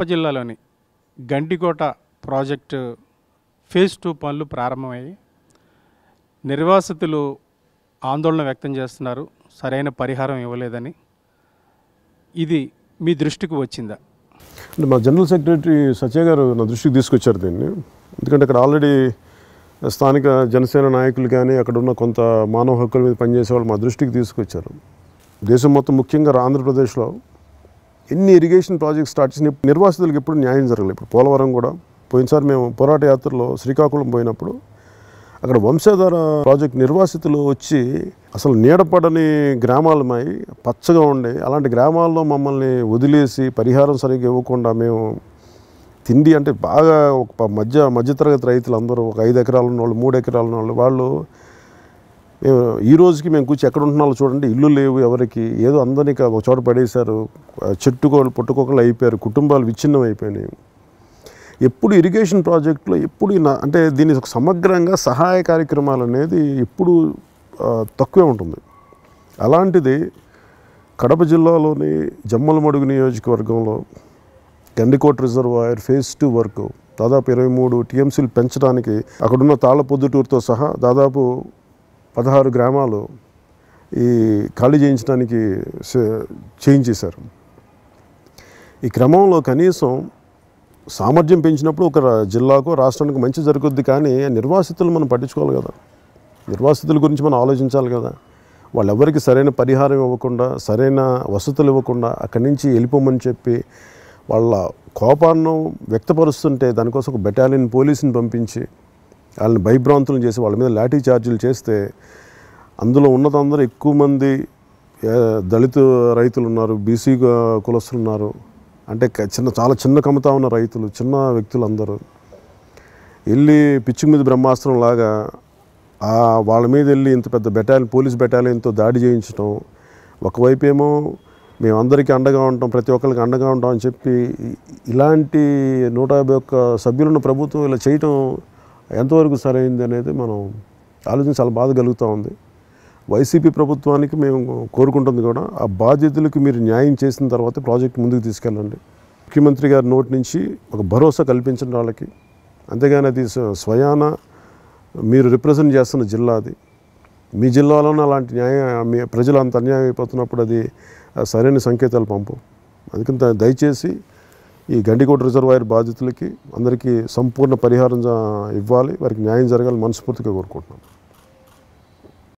కడప జిల్లాలోని Gandikota project phase two పనులు ప్రారంభమయ్యి నిర్వాసితులు ఆందోళన వ్యక్తం చేస్తున్నారు సరైన పరిహారం ఇవ్వలేదని ఇది మీ దృష్టికి వచ్చిందా అంటే మా జనరల్ సెక్రటరీ సత్య గారు నా దృష్టికి తీసుకొచ్చారు దీన్ని ఎందుకంటే అక్కడ ఆల్రెడీ స్థానిక జనసేన నాయకులు కానీ అక్కడ ఉన్న కొంత మానవ హక్కుల మీద పనిచేసే వాళ్ళు మా దృష్టికి తీసుకొచ్చారు దేశం మొత్తం ముఖ్యంగా ఆంధ్రప్రదేశ్లో ఎన్ని ఇరిగేషన్ ప్రాజెక్ట్స్ స్టార్ట్ చేసిన నిర్వాసితులకు ఎప్పుడు న్యాయం జరగలేదు ఇప్పుడు పోలవరం కూడా పోయినసారి మేము పోరాట యాత్రలో శ్రీకాకుళం పోయినప్పుడు అక్కడ వంశధార ప్రాజెక్ట్ నిర్వాసితులు వచ్చి అసలు నీడపడని గ్రామాలు గ్రామాలమై పచ్చగా ఉండే అలాంటి గ్రామాల్లో మమ్మల్ని వదిలేసి పరిహారం సరిగ్గా ఇవ్వకుండా మేము తిండి అంటే బాగా ఒక మధ్య మధ్యతరగతి రైతులు అందరూ ఒక ఐదు ఎకరాలు వాళ్ళు మూడు ఎకరాలు వాళ్ళు వాళ్ళు మేము ఈ రోజుకి మేము కూర్చి ఎక్కడ ఉంటున్నాలో చూడండి ఇల్లు లేవు ఎవరికి ఏదో అందరినీ ఒక చోట పడేశారు చెట్టుకోలు పుట్టుకోకలు అయిపోయారు కుటుంబాలు విచ్ఛిన్నం అయిపోయినాయి ఎప్పుడు ఇరిగేషన్ ప్రాజెక్టులో ఎప్పుడు అంటే దీని సమగ్రంగా సహాయ కార్యక్రమాలు అనేది ఎప్పుడు తక్కువే ఉంటుంది అలాంటిది కడప జిల్లాలోని జమ్మలమడుగు నియోజకవర్గంలో Gandikota reservoir phase two work దాదాపు ఇరవై మూడు టీఎంసీలు పెంచడానికి అక్కడున్న పొద్దుటూరుతో సహా దాదాపు పదహారు గ్రామాలు ఈ ఖాళీ చేయించడానికి చేయించేశారు ఈ క్రమంలో కనీసం సామర్థ్యం పెంచినప్పుడు ఒక జిల్లాకు రాష్ట్రానికి మంచి జరుగుద్ది కానీ నిర్వాసితులు మనం పట్టించుకోవాలి కదా నిర్వాసితుల గురించి మనం ఆలోచించాలి కదా వాళ్ళెవరికి సరైన పరిహారం ఇవ్వకుండా సరైన వసతులు ఇవ్వకుండా అక్కడి నుంచి వెళ్ళిపోమని చెప్పి వాళ్ళ కోపాన్ని వ్యక్తపరుస్తుంటే దానికోసం ఒక బెటాలియన్ పోలీసుని పంపించి వాళ్ళని భయభ్రాంతులు చేసి వాళ్ళ మీద లాఠీ ఛార్జీలు చేస్తే అందులో ఉన్నదందరూ ఎక్కువ మంది దళిత రైతులు ఉన్నారు బీసీ కులస్తులు ఉన్నారు అంటే చిన్న చాలా చిన్న కమతా ఉన్న రైతులు చిన్న వ్యక్తులు అందరూ వెళ్ళి పిచ్చి మీద బ్రహ్మాస్త్రం లాగా వాళ్ళ మీద వెళ్ళి ఇంత పెద్ద బెటాలియన్ పోలీస్ బెటాలియన్తో దాడి చేయించడం ఒకవైపు ఏమో మేమందరికీ అండగా ఉంటాం ప్రతి ఒక్కరికి అండగా ఉంటాం అని చెప్పి ఇలాంటి నూట యాభై ఒక్క సభ్యులను ప్రభుత్వం ఇలా చేయటం ఎంతవరకు సరైంది అనేది మనం ఆలోచన చాలా బాధ కలుగుతూ ఉంది వైసీపీ ప్రభుత్వానికి మేము కోరుకుంటుంది కూడా ఆ బాధ్యతలకు మీరు న్యాయం చేసిన తర్వాత ప్రాజెక్ట్ ముందుకు తీసుకెళ్ళండి ముఖ్యమంత్రి గారి నోటి నుంచి ఒక భరోసా కల్పించిన వాళ్ళకి అంతేగాని అది స్వయాన మీరు రిప్రజెంట్ చేస్తున్న జిల్లా అది మీ జిల్లాలోనే అలాంటి న్యాయం మీ ప్రజలు అంత అన్యాయం అయిపోతున్నప్పుడు అది సరైన సంకేతాలు పంపు అందుకని దయచేసి ఈ గండికోట రిజర్వాయర్ బాధితులకి అందరికీ సంపూర్ణ పరిహారం ఇవ్వాలి వారికి న్యాయం జరగాలని మనస్ఫూర్తిగా కోరుకుంటున్నాను